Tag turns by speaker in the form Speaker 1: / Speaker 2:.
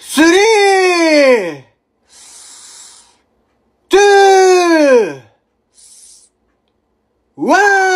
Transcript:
Speaker 1: three, two, one.